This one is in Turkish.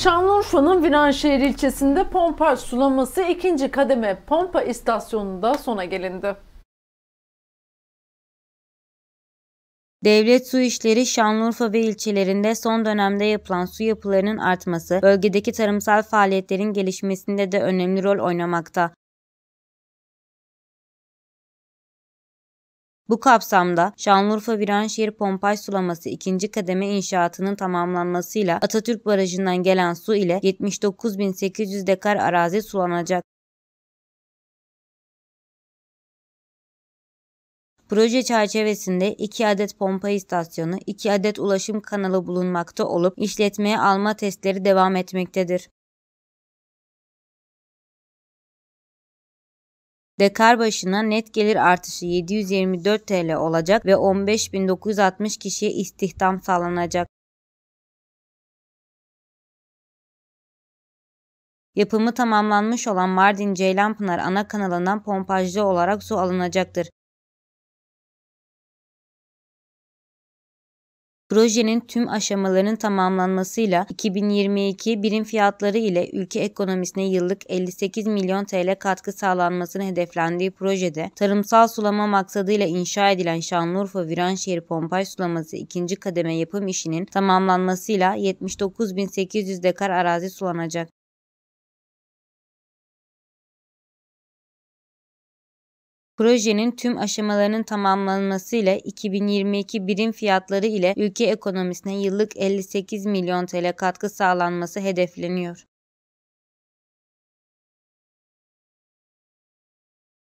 Şanlıurfa'nın Viranşehir ilçesinde pompa sulaması ikinci kademe pompa istasyonunda sona gelindi. Devlet Su İşleri Şanlıurfa ve ilçelerinde son dönemde yapılan su yapılarının artması, bölgedeki tarımsal faaliyetlerin gelişmesinde de önemli rol oynamakta. Bu kapsamda Şanlıurfa Viranşehir Pompaj Sulaması 2. kademe inşaatının tamamlanmasıyla Atatürk Barajı'ndan gelen su ile 79.800 dekar arazi sulanacak. Proje çerçevesinde 2 adet pompa istasyonu, 2 adet ulaşım kanalı bulunmakta olup işletmeye alma testleri devam etmektedir. Dekar başına net gelir artışı 724 TL olacak ve 15.960 kişiye istihdam sağlanacak. Yapımı tamamlanmış olan Mardin Ceylanpınar ana kanalından pompajlı olarak su alınacaktır. Projenin tüm aşamalarının tamamlanmasıyla 2022 birim fiyatları ile ülke ekonomisine yıllık 58 milyon TL katkı sağlanmasını hedeflendiği projede tarımsal sulama maksadıyla inşa edilen Şanlıurfa Viranşehir Pompaj Sulaması ikinci kademe yapım işinin tamamlanmasıyla 79.800 dekar arazi sulanacak. Projenin tüm aşamalarının tamamlanmasıyla 2022 birim fiyatları ile ülke ekonomisine yıllık 58 milyon TL katkı sağlanması hedefleniyor.